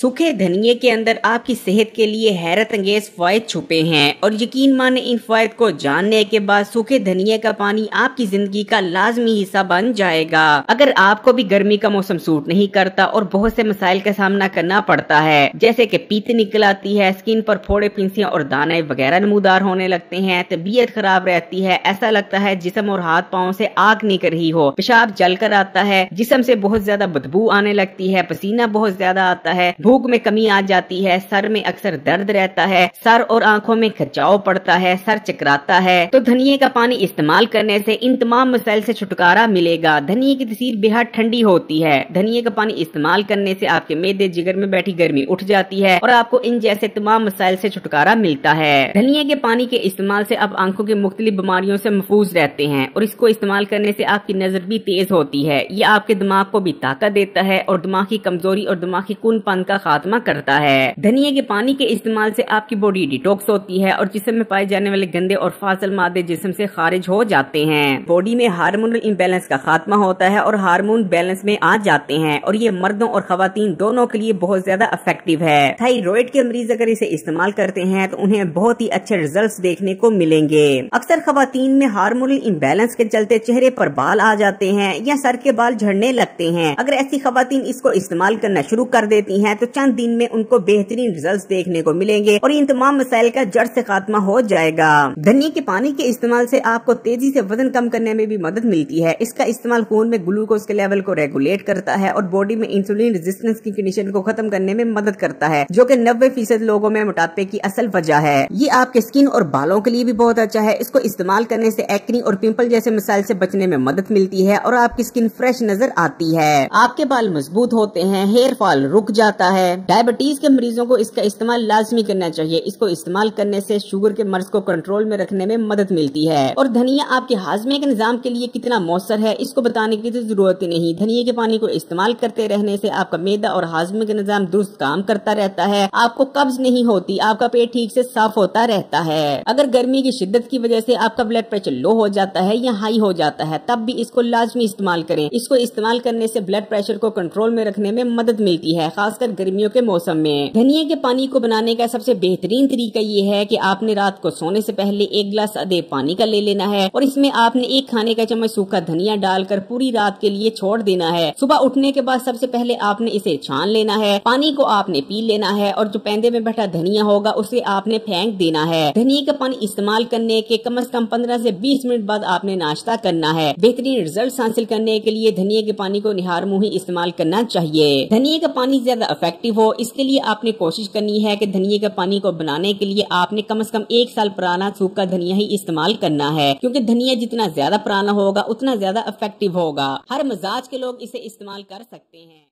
सूखे धनिए के अंदर आपकी सेहत के लिए हैरत अंगेज फायद छुपे हैं और यकीन माने इन फायद को जानने के बाद सूखे धनिए का पानी आपकी जिंदगी का लाजमी हिस्सा बन जाएगा अगर आपको भी गर्मी का मौसम सूट नहीं करता और बहुत से मसाइल का सामना करना पड़ता है जैसे की पीत निकल आती है स्किन पर फोड़े पिंसियाँ और दाने वगैरह नमूदार होने लगते हैं तो तबीयत खराब रहती है ऐसा लगता है जिसम और हाथ पाओ ऐसी आग निक रही हो पेशाब जल कर आता है जिसम ऐसी बहुत ज्यादा बदबू आने लगती है पसीना बहुत ज्यादा आता है भूख में कमी आ जाती है सर में अक्सर दर्द रहता है सर और आंखों में खचाव पड़ता है सर चकराता है तो धनिए का पानी इस्तेमाल करने से इन तमाम मसाइल से छुटकारा मिलेगा धनिए की तस्वीर बेहद ठंडी होती है धनिए का पानी इस्तेमाल करने से आपके मेदे जिगर में बैठी गर्मी उठ जाती है और आपको इन जैसे तमाम मसाइल से छुटकारा मिलता है धनिए के पानी के इस्तेमाल से आप आंखों के मुख्तलि बीमारियों से महफूज रहते हैं और इसको इस्तेमाल करने से आपकी नजर भी तेज होती है ये आपके दिमाग को भी ताकत देता है और दिमाग की कमजोरी और दिमाग की कुनपन का का खात्मा करता है धनिया के पानी के इस्तेमाल से आपकी बॉडी डिटॉक्स होती है और जिसम में पाए जाने वाले गंदे और फासल मादे जिसम से खारिज हो जाते हैं बॉडी में हार्मोनल इम्बेलेंस का खात्मा होता है और हार्मोन बैलेंस में आ जाते हैं और ये मर्दों और खातन दोनों के लिए बहुत ज्यादा अफेक्टिव है थायराइड के मरीज अगर इसे इस्तेमाल करते हैं तो उन्हें बहुत ही अच्छे रिजल्ट देखने को मिलेंगे अक्सर खातन में हारमोनल इम्बेलेंस के चलते चेहरे पर बाल आ जाते हैं या सर के बाल झड़ने लगते हैं अगर ऐसी खातन इसको इस्तेमाल करना शुरू कर देती हैं तो चंद दिन में उनको बेहतरीन रिजल्ट देखने को मिलेंगे और इन तमाम मसाइल का जड़ ऐसी खात्मा हो जाएगा धनिया के पानी के इस्तेमाल ऐसी आपको तेजी ऐसी वजन कम करने में भी मदद मिलती है इसका इस्तेमाल खून में ग्लूकोज के लेवल को रेगुलेट करता है और बॉडी में इंसुलिन रेजिस्टेंस की कंडीशन को खत्म करने में मदद करता है जो की नब्बे फीसद लोगों में मोटापे की असल वजह है ये आपके स्किन और बालों के लिए भी बहुत अच्छा है इसको इस्तेमाल करने से एक्नी और पिंपल जैसे मसाइल से बचने में मदद मिलती है और आपकी स्किन फ्रेश नजर आती है आपके बाल मजबूत होते हैं हेयर फॉल रुक जाता है है डायबिटीज के मरीजों को इसका इस्तेमाल लाजमी करना चाहिए इसको इस्तेमाल करने से शुगर के मर्ज को कंट्रोल में रखने में मदद मिलती है और धनिया आपके हाजमे के निजाम के लिए कितना मौसर है इसको बताने की तो जरूरत ही नहीं धनिया के पानी को इस्तेमाल करते रहने से आपका मैदा और हाजमे का निजाम दुरुस्त काम करता रहता है आपको कब्ज नहीं होती आपका पेट ठीक से साफ होता रहता है अगर गर्मी की शिद्दत की वजह से आपका ब्लड प्रेशर लो हो जाता है या हाई हो जाता है तब भी इसको लाजमी इस्तेमाल करें इसको इस्तेमाल करने से ब्लड प्रेशर को कंट्रोल में रखने में मदद मिलती है खासकर गर्मियों के मौसम में धनिया के पानी को बनाने का सबसे बेहतरीन तरीका ये है कि आपने रात को सोने से पहले एक गिलास अदेब पानी का ले लेना है और इसमें आपने एक खाने का चम्मच सूखा धनिया डालकर पूरी रात के लिए छोड़ देना है सुबह उठने के बाद सबसे पहले आपने इसे छान लेना है पानी को आपने पी लेना है और जो पैंदे में बैठा धनिया होगा उसे आपने फेंक देना है धनिया का पानी इस्तेमाल करने के कम अज कम पंद्रह ऐसी बीस मिनट बाद आपने नाश्ता करना है बेहतरीन रिजल्ट हासिल करने के लिए धनिया के पानी को निहार मुँह इस्तेमाल करना चाहिए धनिया का पानी ज्यादा अफेक्ट इफेक्टिव हो इसके लिए आपने कोशिश करनी है कि धनिया के पानी को बनाने के लिए आपने कम से कम एक साल पुराना सूखा धनिया ही इस्तेमाल करना है क्योंकि धनिया जितना ज्यादा पुराना होगा उतना ज्यादा इफेक्टिव होगा हर मजाज के लोग इसे इस्तेमाल कर सकते हैं